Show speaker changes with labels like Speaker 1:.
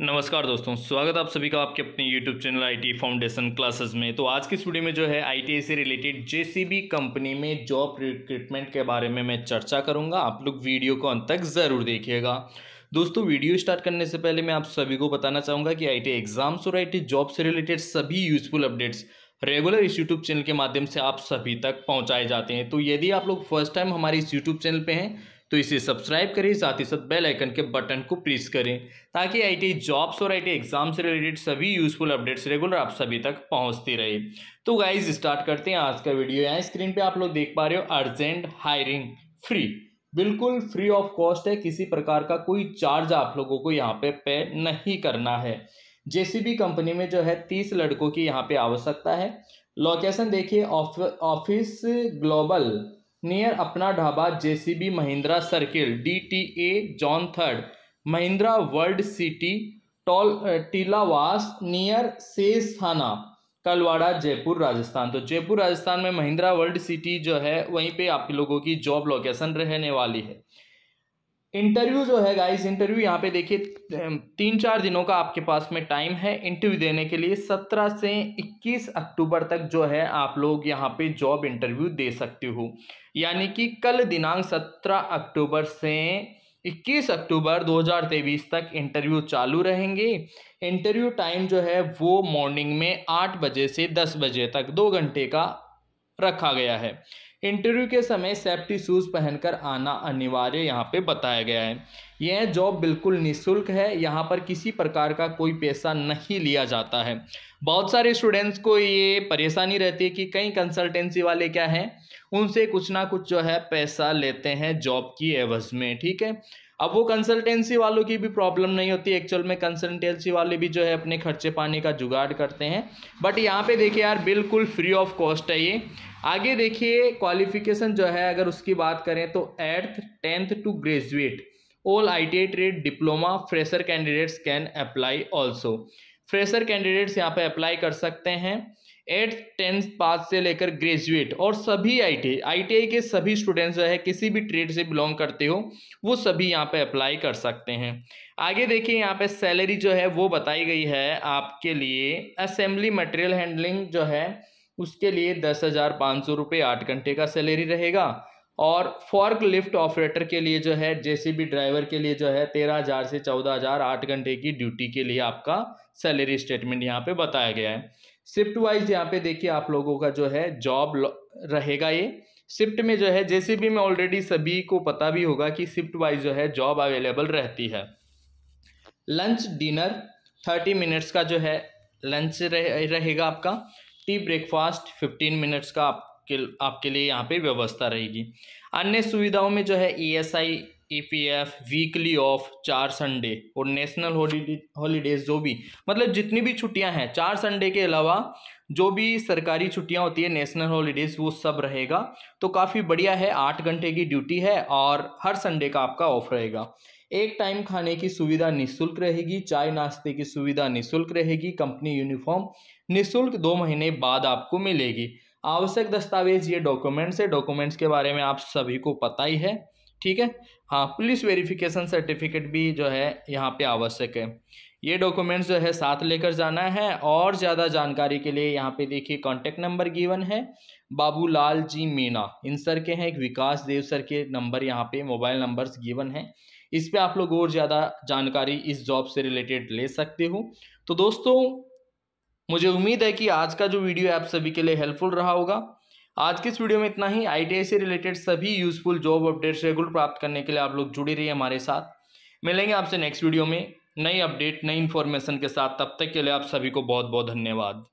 Speaker 1: नमस्कार दोस्तों स्वागत आप सभी का आपके अपने YouTube channel T foundation classes में तो आज की स्टूडियो में जो है आई से रिलेटेड जेसीबी कंपनी में जॉब रिक्रूटमेंट के बारे में मैं चर्चा करूंगा आप लोग वीडियो को अंत तक ज़रूर देखिएगा दोस्तों वीडियो स्टार्ट करने से पहले मैं आप सभी को बताना चाहूँगा कि आई एग्ज़ाम्स और आई जॉब से रिलेटेड सभी यूजफुल अपडेट्स रेगुलर इस यूट्यूब चैनल के माध्यम से आप सभी तक पहुंचाए जाते हैं तो यदि आप लोग फर्स्ट टाइम हमारे इस यूट्यूब चैनल पे हैं तो इसे सब्सक्राइब करें साथ ही साथ बेल आइकन के बटन को प्रेस करें ताकि आई जॉब्स और आई एग्जाम से रिलेटेड सभी यूजफुल अपडेट्स रेगुलर आप सभी तक पहुँचती रहे तो गाइज स्टार्ट करते हैं आज का वीडियो यहाँ स्क्रीन पर आप लोग देख पा रहे हो अर्जेंट हायरिंग फ्री बिल्कुल फ्री ऑफ कॉस्ट है किसी प्रकार का कोई चार्ज आप लोगों को यहाँ पे पे नहीं करना है जैसी भी कंपनी में जो है तीस लड़कों की यहाँ पे आवश्यकता है लोकेशन देखिए office global near Apna Dhaba JCB Mahindra circle DTA zone third Mahindra world city toll Teelawas near SEZ थाना कलवाड़ा जयपुर राजस्थान तो जयपुर राजस्थान में महिंद्रा वर्ल्ड सिटी जो है वहीं पे आप लोगों की जॉब लोकेशन रहने वाली है इंटरव्यू जो है गाइस इंटरव्यू यहाँ पे देखिए तीन चार दिनों का आपके पास में टाइम है इंटरव्यू देने के लिए सत्रह से इक्कीस अक्टूबर तक जो है आप लोग यहाँ पे जॉब इंटरव्यू दे सकते हो यानी कि कल दिनांक सत्रह अक्टूबर से इक्कीस अक्टूबर दो हज़ार तेईस तक इंटरव्यू चालू रहेंगे इंटरव्यू टाइम जो है वो मॉर्निंग में आठ बजे से दस बजे तक दो घंटे का रखा गया है इंटरव्यू के समय सेफ्टी शूज़ पहनकर आना अनिवार्य यहाँ पे बताया गया है यह जॉब बिल्कुल निशुल्क है यहाँ पर किसी प्रकार का कोई पैसा नहीं लिया जाता है बहुत सारे स्टूडेंट्स को ये परेशानी रहती है कि कई कंसल्टेंसी वाले क्या हैं उनसे कुछ ना कुछ जो है पैसा लेते हैं जॉब की एवज में ठीक है अब वो कंसल्टेंसी वालों की भी प्रॉब्लम नहीं होती एक्चुअल में कंसल्टेंसी वाले भी जो है अपने खर्चे पानी का जुगाड़ करते हैं बट यहाँ पे देखिए यार बिल्कुल फ्री ऑफ कॉस्ट है ये आगे देखिए क्वालिफिकेशन जो है अगर उसकी बात करें तो eighth tenth to graduate all I T I trade diploma fresher candidates can apply also fresher candidates यहाँ पे अप्लाई कर सकते हैं एट्थ टेंथ पास से लेकर ग्रेजुएट और सभी आईटीआई आई के सभी स्टूडेंट्स जो है किसी भी ट्रेड से बिलोंग करते हो वो सभी यहाँ पे अप्लाई कर सकते हैं आगे देखिए यहाँ पे सैलरी जो है वो बताई गई है आपके लिए असेंबली मटेरियल हैंडलिंग जो है उसके लिए दस हज़ार पाँच सौ रुपये आठ घंटे का सैलरी रहेगा और फॉर्क लिफ्ट ऑपरेटर के लिए जो है जेसीबी ड्राइवर के लिए जो है तेरह हज़ार से चौदह हज़ार आठ घंटे की ड्यूटी के लिए आपका सैलरी स्टेटमेंट यहाँ पे बताया गया है शिफ्ट वाइज यहाँ पे देखिए आप लोगों का जो है जॉब रहेगा ये शिफ्ट में जो है जेसीबी में ऑलरेडी सभी को पता भी होगा कि शिफ्ट वाइज जो है जॉब अवेलेबल रहती है लंच डिनर थर्टी मिनट्स का जो है लंच रहे, रहेगा आपका टी ब्रेकफास्ट फिफ्टीन मिनट्स का आप आपके आपके लिए यहाँ पे व्यवस्था रहेगी अन्य सुविधाओं में जो है ईएसआई ईपीएफ वीकली ऑफ चार संडे और नेशनल हॉलीडे हॉलीडेज जो भी मतलब जितनी भी छुट्टियाँ हैं चार संडे के अलावा जो भी सरकारी छुट्टियाँ होती है नेशनल हॉलीडेज वो सब रहेगा तो काफ़ी बढ़िया है आठ घंटे की ड्यूटी है और हर संडे का आपका ऑफ रहेगा एक टाइम खाने की सुविधा निःशुल्क रहेगी चाय नाश्ते की सुविधा निःशुल्क रहेगी कंपनी यूनिफॉर्म निःशुल्क दो महीने बाद आपको मिलेगी आवश्यक दस्तावेज ये डॉक्यूमेंट्स है डॉक्यूमेंट्स के बारे में आप सभी को पता ही है ठीक है हाँ पुलिस वेरिफिकेशन सर्टिफिकेट भी जो है यहाँ पे आवश्यक है ये डॉक्यूमेंट्स जो है साथ लेकर जाना है और ज़्यादा जानकारी के लिए यहाँ पे देखिए कॉन्टेक्ट नंबर गिवन है बाबूलाल जी मीना इन सर के हैं एक विकास देव सर के नंबर यहाँ पे मोबाइल नंबर्स गिवन है इस पर आप लोग और ज़्यादा जानकारी इस जॉब से रिलेटेड ले सकते हो तो दोस्तों मुझे उम्मीद है कि आज का जो वीडियो आप सभी के लिए हेल्पफुल रहा होगा आज के इस वीडियो में इतना ही आई से रिलेटेड सभी यूजफुल जॉब अपडेट्स रेगुलर प्राप्त करने के लिए आप लोग जुड़े रहिए हमारे साथ मिलेंगे आपसे नेक्स्ट वीडियो में नई अपडेट नई इन्फॉर्मेशन के साथ तब तक के लिए आप सभी को बहुत बहुत धन्यवाद